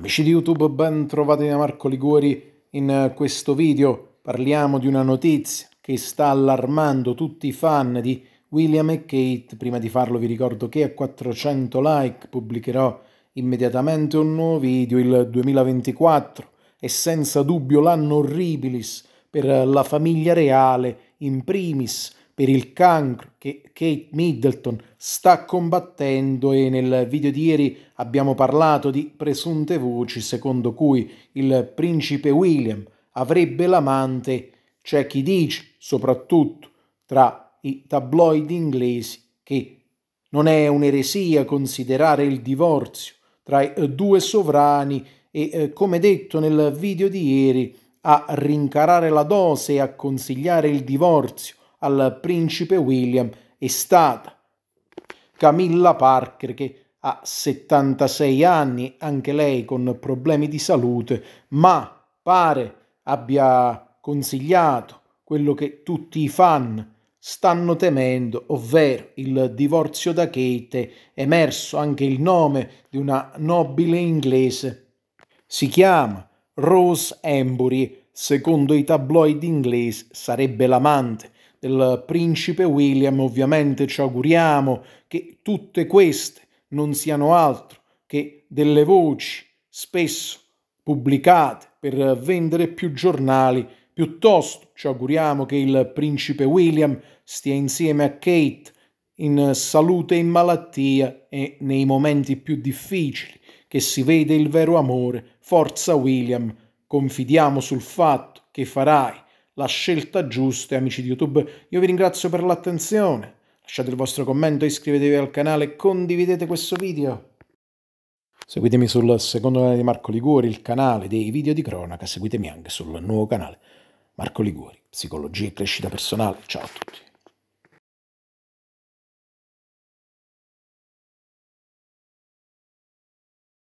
Amici di YouTube, ben trovati da Marco Liguori. In eh, questo video parliamo di una notizia che sta allarmando tutti i fan di William e Kate. Prima di farlo vi ricordo che a 400 like pubblicherò immediatamente un nuovo video, il 2024 è senza dubbio l'anno orribilis per la famiglia reale in primis, per il cancro che Kate Middleton sta combattendo e nel video di ieri abbiamo parlato di presunte voci secondo cui il principe William avrebbe l'amante, c'è chi dice, soprattutto tra i tabloid inglesi, che non è un'eresia considerare il divorzio tra i due sovrani e, eh, come detto nel video di ieri, a rincarare la dose e a consigliare il divorzio al principe William è stata Camilla Parker che ha 76 anni, anche lei con problemi di salute, ma pare abbia consigliato quello che tutti i fan stanno temendo, ovvero il divorzio da Kate, è emerso anche il nome di una nobile inglese. Si chiama Rose Embury, secondo i tabloid inglesi sarebbe l'amante del principe William, ovviamente ci auguriamo che tutte queste non siano altro che delle voci spesso pubblicate per vendere più giornali. Piuttosto ci auguriamo che il principe William stia insieme a Kate in salute e in malattia e nei momenti più difficili che si vede il vero amore. Forza William, confidiamo sul fatto che farai la scelta giusta amici di YouTube, io vi ringrazio per l'attenzione. Lasciate il vostro commento, iscrivetevi al canale e condividete questo video. Seguitemi sul secondo canale di Marco Liguori, il canale dei video di cronaca. Seguitemi anche sul nuovo canale Marco Liguori, psicologia e crescita personale. Ciao a tutti.